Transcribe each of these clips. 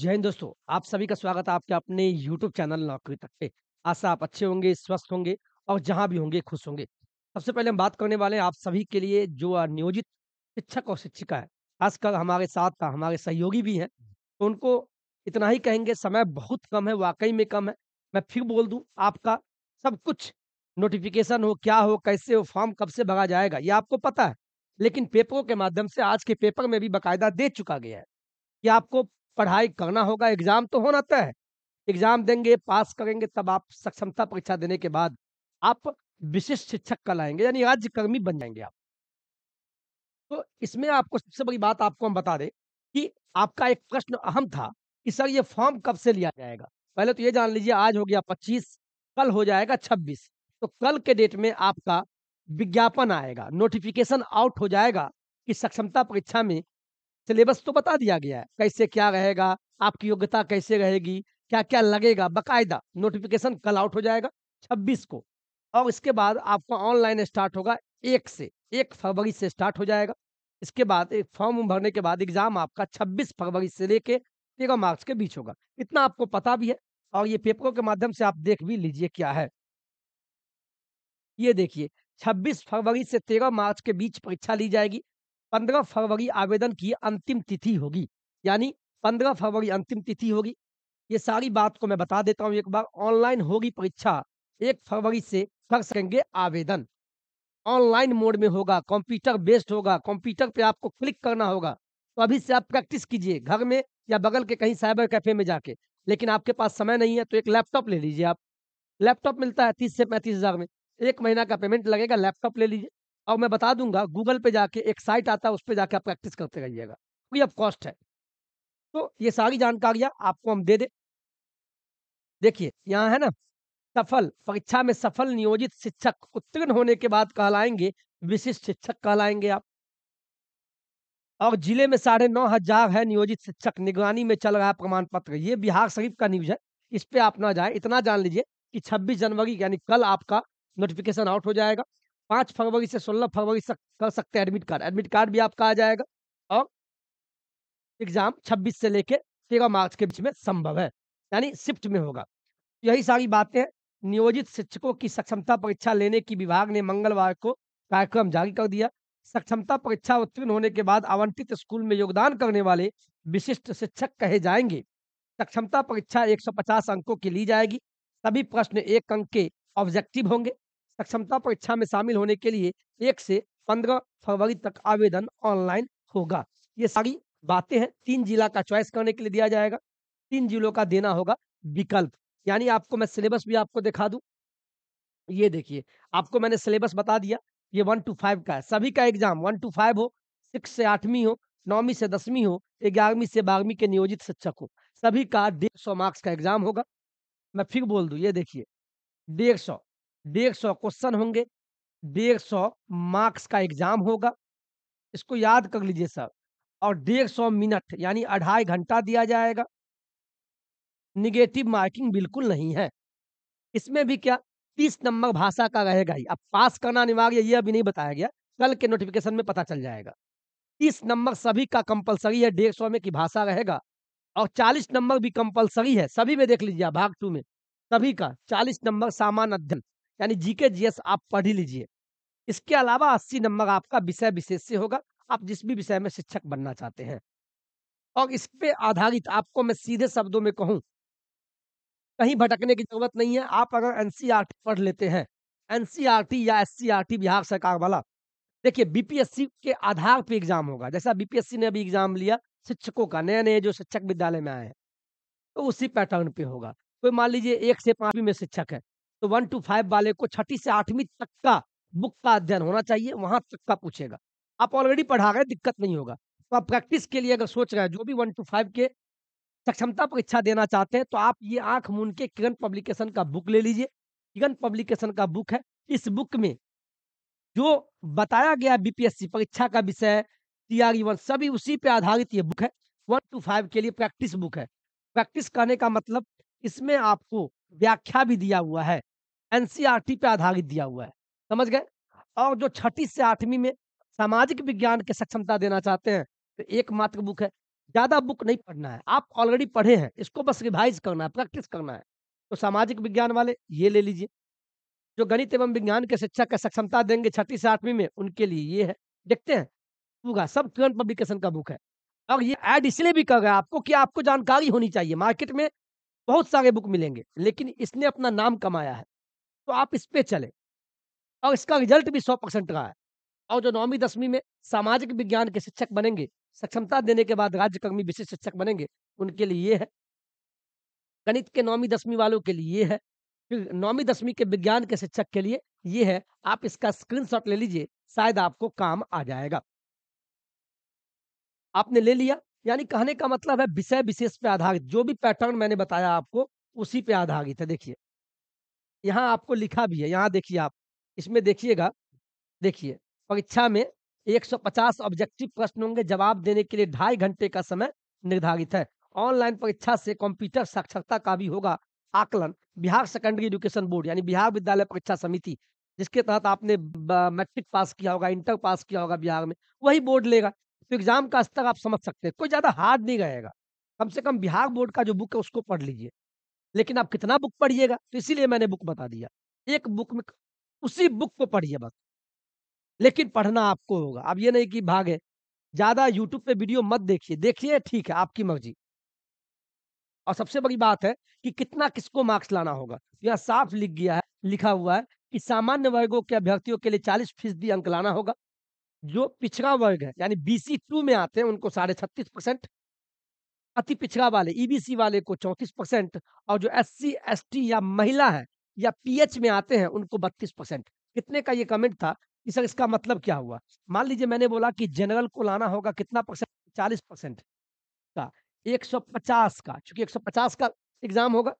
जय हिंद दोस्तों आप सभी का स्वागत है आपके अपने YouTube चैनल नौकरी तक पे आशा आप अच्छे होंगे स्वस्थ होंगे और जहां भी होंगे खुश होंगे सबसे पहले हम बात करने वाले हैं आप सभी के लिए जो नियोजित शिक्षक और शिक्षिका है खासकर हमारे साथ हमारे सहयोगी भी हैं तो उनको इतना ही कहेंगे समय बहुत कम है वाकई में कम है मैं फिर बोल दूँ आपका सब कुछ नोटिफिकेशन हो क्या हो कैसे हो फॉर्म कब से भगा जाएगा ये आपको पता है लेकिन पेपरों के माध्यम से आज के पेपर में भी बाकायदा दे चुका गया है कि आपको पढ़ाई करना होगा एग्जाम तो होना तय है एग्जाम देंगे पास करेंगे तब आप सक्षमता परीक्षा देने के बाद आप विशिष्ट शिक्षक कहलाएंगे यानी कर्मी बन जाएंगे आप तो इसमें आपको सबसे बड़ी बात आपको हम बता दें कि आपका एक प्रश्न अहम था कि सर ये फॉर्म कब से लिया जाएगा पहले तो ये जान लीजिए आज हो गया पच्चीस कल हो जाएगा छब्बीस तो कल के डेट में आपका विज्ञापन आएगा नोटिफिकेशन आउट हो जाएगा कि सक्षमता परीक्षा में सिलेबस तो बता दिया गया है कैसे क्या रहेगा आपकी योग्यता कैसे रहेगी क्या क्या लगेगा बकायदा नोटिफिकेशन कल आउट हो जाएगा छब्बीस को और इसके बाद आपका ऑनलाइन स्टार्ट होगा एक से एक फरवरी से स्टार्ट हो जाएगा इसके बाद एक फॉर्म भरने के बाद एग्जाम आपका छब्बीस फरवरी से लेके तेरह मार्च के बीच होगा इतना आपको पता भी है और ये पेपरों के माध्यम से आप देख भी लीजिए क्या है ये देखिए 26 फरवरी से 13 मार्च के बीच परीक्षा ली जाएगी पंद्रह फरवरी आवेदन की अंतिम तिथि होगी यानी पंद्रह फरवरी अंतिम तिथि होगी ये सारी बात को मैं बता देता हूँ एक बार ऑनलाइन होगी परीक्षा एक फरवरी से कर सकेंगे आवेदन ऑनलाइन मोड में होगा कंप्यूटर बेस्ड होगा कंप्यूटर पे आपको क्लिक करना होगा तो अभी से आप प्रैक्टिस कीजिए घर में या बगल के कहीं साइबर कैफे में जाके लेकिन आपके पास समय नहीं है तो एक लैपटॉप ले लीजिए आप लैपटॉप मिलता है तीस से पैंतीस हज़ार में एक महीना का पेमेंट लगेगा लैपटॉप ले लीजिए और मैं बता दूंगा गूगल पे जाके एक साइट आता है उस पर जाके आप प्रैक्टिस करते रहिएगा फ्री तो ऑफ कॉस्ट है तो ये सारी जानकारियाँ आपको हम दे दें देखिए यहाँ है ना सफल परीक्षा में सफल नियोजित शिक्षक उत्तीर्ण होने के बाद कहलाएंगे विशिष्ट शिक्षक कहलाएंगे आप और जिले में साढ़े नौ हजार है नियोजित शिक्षक निगरानी में चल रहा है प्रमाण पत्र ये बिहार शरीफ का न्यूज है इस पे आप ना जाए इतना जान लीजिए कि 26 जनवरी यानी कल आपका नोटिफिकेशन आउट हो जाएगा पाँच फरवरी से सोलह फरवरी तक कर सकते हैं एडमिट कार्ड एडमिट कार्ड भी आपका आ जाएगा और एग्जाम छब्बीस से लेके तेरह मार्च के बीच में संभव है यानी शिफ्ट में होगा यही सारी बातें नियोजित शिक्षकों की सक्षमता परीक्षा लेने की विभाग ने मंगलवार को कार्यक्रम जारी कर दिया सक्षमता परीक्षा उत्तीर्ण होने के बाद आवंटित स्कूल में योगदान करने वाले विशिष्ट शिक्षक कहे जाएंगे सक्षमता परीक्षा 150 अंकों की ली जाएगी सभी प्रश्न एक अंक के ऑब्जेक्टिव होंगे सक्षमता परीक्षा में शामिल होने के लिए एक से पंद्रह फरवरी तक आवेदन ऑनलाइन होगा ये सारी बातें हैं तीन जिला का चॉइस करने के लिए दिया जाएगा तीन जिलों का देना होगा विकल्प यानी आपको मैं सिलेबस भी आपको दिखा दूं ये देखिए आपको मैंने सिलेबस बता दिया ये वन टू फाइव का है सभी का एग्जाम वन टू फाइव हो सिक्स से आठवीं हो नौवीं से दसवीं हो ग्यारहवीं से बारहवीं के नियोजित शिक्षक हो सभी का डेढ़ सौ मार्क्स का एग्जाम होगा मैं फिर बोल दू ये देखिए डेढ़ सौ डेढ़ सौ क्वेश्चन होंगे डेढ़ सौ मार्क्स का एग्जाम होगा इसको याद कर लीजिए सर और डेढ़ सौ मिनट यानी अढ़ाई घंटा दिया जाएगा निगेटिव मार्किंग बिल्कुल नहीं है इसमें भी क्या तीस नंबर भाषा का रहेगा ही अब पास करना अनिवार्य ये अभी नहीं बताया गया कल के नोटिफिकेशन में पता चल जाएगा तीस नंबर सभी का कंपलसरी है डेढ़ सौ में की भाषा रहेगा और चालीस नंबर भी कंपलसरी है सभी में देख लीजिए भाग टू में सभी का चालीस नंबर सामान्य अध्ययन यानी जीके जीएस आप पढ़ ही लीजिए इसके अलावा अस्सी नंबर आपका विषय विशेष से होगा आप जिस भी विषय में शिक्षक बनना चाहते हैं और इस पे आधारित आपको मैं सीधे शब्दों में कहूँ कहीं भटकने की जरूरत नहीं है आप अगर एनसीईआरटी पढ़ लेते हैं एनसीईआरटी या एस बिहार सरकार वाला देखिए बीपीएससी के आधार पर एग्जाम होगा जैसा बीपीएससी ने अभी एग्जाम लिया शिक्षकों का नए नए जो शिक्षक विद्यालय में आए हैं तो उसी पैटर्न पे होगा कोई मान लीजिए एक से पांचवी में शिक्षक है तो वन टू फाइव वाले को छठी से आठवीं तक का बुक का अध्ययन होना चाहिए वहां तक का पूछेगा आप ऑलरेडी पढ़ा गए दिक्कत नहीं होगा तो आप प्रैक्टिस के लिए अगर सोच रहे हैं जो भी वन टू फाइव के सक्षमता परीक्षा देना चाहते हैं तो आप ये आंख मून के किरण पब्लिकेशन का बुक ले लीजिए किरण पब्लिकेशन का बुक है इस बुक में जो बताया गया बीपीएससी परीक्षा का विषय टीआरई वन सभी उसी पे आधारित ये बुक है वन टू फाइव के लिए प्रैक्टिस बुक है प्रैक्टिस करने का मतलब इसमें आपको व्याख्या भी दिया हुआ है एनसीईआरटी पे आधारित दिया हुआ है समझ गए और जो छठी से आठवीं में सामाजिक विज्ञान के सक्षमता देना चाहते हैं तो एकमात्र बुक है ज्यादा बुक नहीं पढ़ना है आप ऑलरेडी पढ़े हैं इसको बस रिवाइज करना है प्रैक्टिस करना है तो सामाजिक विज्ञान वाले ये ले लीजिए जो गणित एवं विज्ञान के शिक्षा का सक्षमता देंगे छठी से आठवीं में उनके लिए ये है देखते हैं पूरा सब करंट पब्लिकेशन का बुक है और ये ऐड इसलिए भी कर रहा है आपको कि आपको जानकारी होनी चाहिए मार्केट में बहुत सारे बुक मिलेंगे लेकिन इसने अपना नाम कमाया है तो आप इस पे चले और इसका रिजल्ट भी सौ परसेंट रहा है और जो नौवीं दसवीं में सामाजिक विज्ञान के शिक्षक बनेंगे सक्षमता देने के बाद राज्यकर्मी विशेष शिक्षक बनेंगे उनके लिए ये है गणित के नौवीं दसवीं वालों के लिए ये है फिर नौवीं दसवीं के विज्ञान के शिक्षक के लिए ये है आप इसका स्क्रीन ले लीजिए शायद आपको काम आ जाएगा आपने ले लिया यानी कहने का मतलब है विषय विशेष पे आधारित जो भी पैटर्न मैंने बताया आपको उसी पे आधारित है देखिए यहाँ आपको लिखा भी है यहाँ देखिए आप इसमें देखिएगा देखिए परीक्षा में 150 ऑब्जेक्टिव प्रश्न होंगे जवाब देने के लिए ढाई घंटे का समय निर्धारित है ऑनलाइन परीक्षा से कंप्यूटर साक्षरता का भी होगा आकलन बिहार सेकेंडरी एजुकेशन बोर्ड यानी बिहार विद्यालय परीक्षा समिति जिसके तहत आपने मैट्रिक पास किया होगा इंटर पास किया होगा बिहार में वही बोर्ड लेगा तो एग्जाम का स्तर आप समझ सकते हैं कोई ज़्यादा हार्ड नहीं रहेगा कम से कम बिहार बोर्ड का जो बुक है उसको पढ़ लीजिए लेकिन आप कितना बुक पढ़िएगा तो इसीलिए मैंने बुक बता दिया एक बुक में उसी बुक को पढ़िए बस लेकिन पढ़ना आपको होगा अब ये नहीं कि भागे ज़्यादा यूट्यूब पे वीडियो मत देखिए देखिए ठीक है आपकी मर्जी और सबसे बड़ी बात है कि कितना किसको मार्क्स लाना होगा तो यहाँ साफ लिख गया है लिखा हुआ है कि सामान्य वर्गों के अभ्यर्थियों के लिए चालीस फीसदी अंक लाना होगा जो पिछड़ा वर्ग है यानी बीसी टू में आते हैं उनको साढ़े छत्तीस परसेंट अति पिछड़ा वाले ईबीसी e वाले को चौंतीस परसेंट और जो एस सी या महिला है या पीएच में आते हैं उनको बत्तीस परसेंट कितने का ये कमेंट था कि सर इसका मतलब क्या हुआ मान लीजिए मैंने बोला कि जनरल को लाना होगा कितना परसेंट चालीस परसेंट का 150 का चूंकि पचास का एग्जाम होगा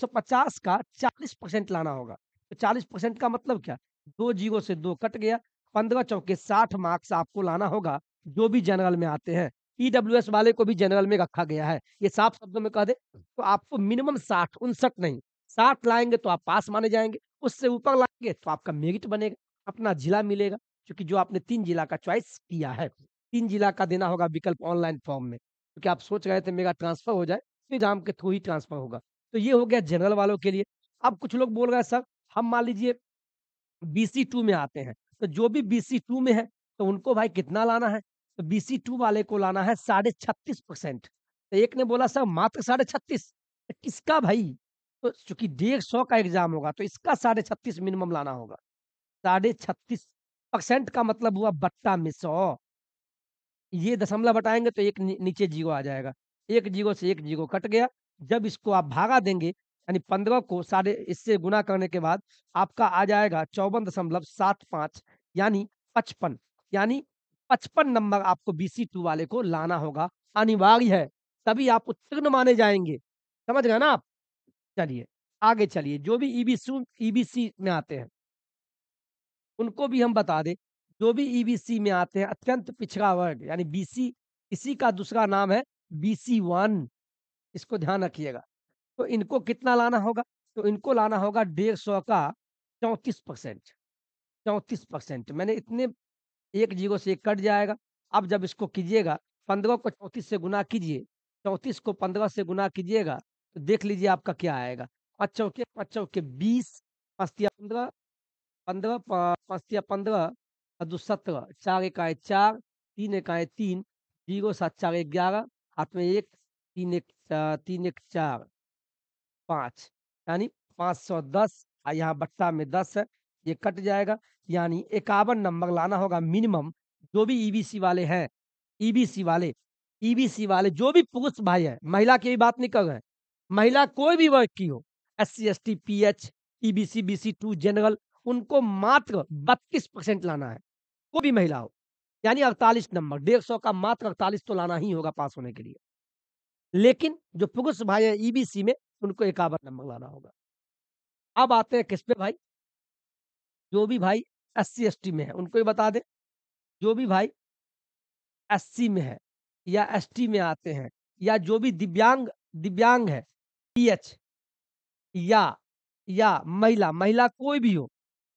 तो पचास का चालीस परसेंट लाना होगा तो चालीस परसेंट का मतलब क्या दो जीरो से दो कट गया पंद्रह चौके साठ मार्क्स आपको लाना होगा जो भी जनरल में आते हैं ईडब्ल्यू e वाले को भी जनरल में रखा गया है ये साफ शब्दों में कह दे तो आपको मिनिमम साठ उनसठ नहीं साठ लाएंगे तो आप पास माने जाएंगे उससे ऊपर लाएंगे तो आपका मेरिट बनेगा अपना जिला मिलेगा क्योंकि जो आपने तीन जिला का चॉइस किया है तीन जिला का देना होगा विकल्प ऑनलाइन फॉर्म में क्योंकि आप सोच रहे थे मेरा ट्रांसफर हो जाए फिर के थ्रू ही ट्रांसफर होगा तो ये हो गया जनरल वालों के लिए अब कुछ लोग बोल रहे हैं सर हम मान लीजिए बीसी टू में आते हैं तो जो भी बी टू में है तो उनको भाई कितना लाना है बीसी तो टू वाले को लाना है साढ़े छत्तीस परसेंट तो एक ने बोला सर मात्र साढ़े छत्तीस तो किसका भाई तो चूंकि डेढ़ सौ का एग्जाम होगा तो इसका साढ़े छत्तीस मिनिमम लाना होगा साढ़े छत्तीस परसेंट का मतलब हुआ बट्टा में सौ ये दशमलव बटाएंगे तो एक नीचे जीरो आ जाएगा एक जीरो से एक जीरो कट गया जब इसको आप भागा देंगे यानी पंद्रह को साढ़े इससे गुना करने के बाद आपका आ जाएगा चौवन दशमलव सात पाँच यानी पचपन यानी पचपन नंबर आपको बीसी टू वाले को लाना होगा अनिवार्य है तभी आप उत्तीर्ण माने जाएंगे समझ गए ना आप चलिए आगे चलिए जो भी ईबीसी e ईबीसी e में आते हैं उनको भी हम बता दें जो भी ईबीसी e में आते हैं अत्यंत पिछड़ा वर्ग यानी बीसी इसी का दूसरा नाम है बीसी वन इसको ध्यान रखिएगा तो इनको कितना लाना होगा तो इनको लाना होगा डेढ़ सौ का चौंतीस परसेंट चौंतीस परसेंट मैंने इतने एक जीरो से एक कट जाएगा अब जब इसको कीजिएगा पंद्रह को चौंतीस से गुना कीजिए चौंतीस को पंद्रह से गुना कीजिएगा तो देख लीजिए आपका क्या आएगा पाँच के पच्चों के बीस पस्तिया पंद्रह पंद्रह पस्तिया पंद्रह और दो सत्रह चार इकाएँ चार तीन इकाएँ तीन जीरो सात चार ग्यारह हाथ में एक तीन एक तीन एक चार पाँच यानी पाँच सौ दस और यहाँ बट्टा में दस है ये कट जाएगा यानी इक्यावन नंबर लाना होगा मिनिमम जो भी ईबीसी e वाले हैं ईबीसी e वाले ईबीसी e वाले जो भी पुरुष भाई है महिला की भी बात नहीं कर रहे महिला कोई भी वर्ग की हो S C S T P H E B C B C to general उनको मात्र बत्तीस परसेंट लाना है कोई भी महिला हो यानी अड़तालीस नंबर डेढ़ सौ का मात्र अड़तालीस तो लाना ही होगा पास होने के लिए लेकिन जो पुरुष भाई है ईबीसी में उनको इक्यावन नंबर लाना होगा अब आते हैं किस पे भाई जो भी भाई एस सी में है उनको ही बता दें जो भी भाई एस में है या एस में आते हैं या जो भी दिव्यांग दिव्यांग है पी एच या या महिला महिला कोई भी हो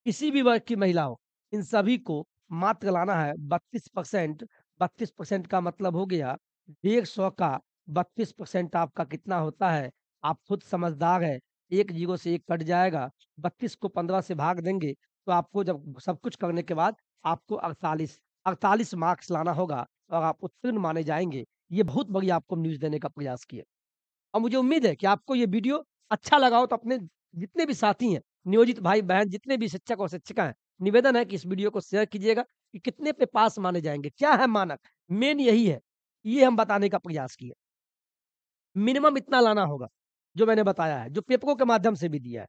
किसी भी वर्ग की महिला हो इन सभी को मात्र लाना है बत्तीस परसेंट बत्तीस परसेंट का मतलब हो गया डेढ़ सौ का बत्तीस परसेंट आपका कितना होता है आप खुद समझदार है एक जीरो से एक कट जाएगा बत्तीस को पंद्रह से भाग देंगे तो आपको जब सब कुछ करने के बाद आपको अड़तालीस अड़तालीस मार्क्स लाना होगा और आप उत्तीर्ण माने जाएंगे ये बहुत बड़ी आपको न्यूज देने का प्रयास किया और मुझे उम्मीद है कि आपको ये वीडियो अच्छा लगा हो तो अपने जितने भी साथी हैं नियोजित भाई बहन जितने भी शिक्षक और शिक्षिका हैं निवेदन है कि इस वीडियो को शेयर कीजिएगा कि कितने पे पास माने जाएंगे क्या है मानक मेन यही है ये हम बताने का प्रयास किया मिनिमम इतना लाना होगा जो मैंने बताया है जो पेपरों के माध्यम से भी दिया है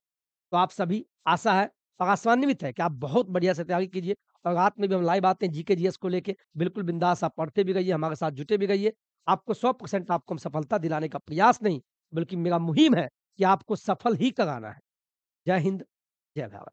तो आप सभी आशा है आशान्वित है कि आप बहुत बढ़िया से तैयारी कीजिए और रात में भी हम लाइव आते हैं जीके जीएस को लेके बिल्कुल बिंदास आप पढ़ते भी गई हमारे साथ जुटे भी गई आपको सौ परसेंट आपको हम सफलता दिलाने का प्रयास नहीं बल्कि मेरा मुहिम है कि आपको सफल ही कराना है जय हिंद जय भारत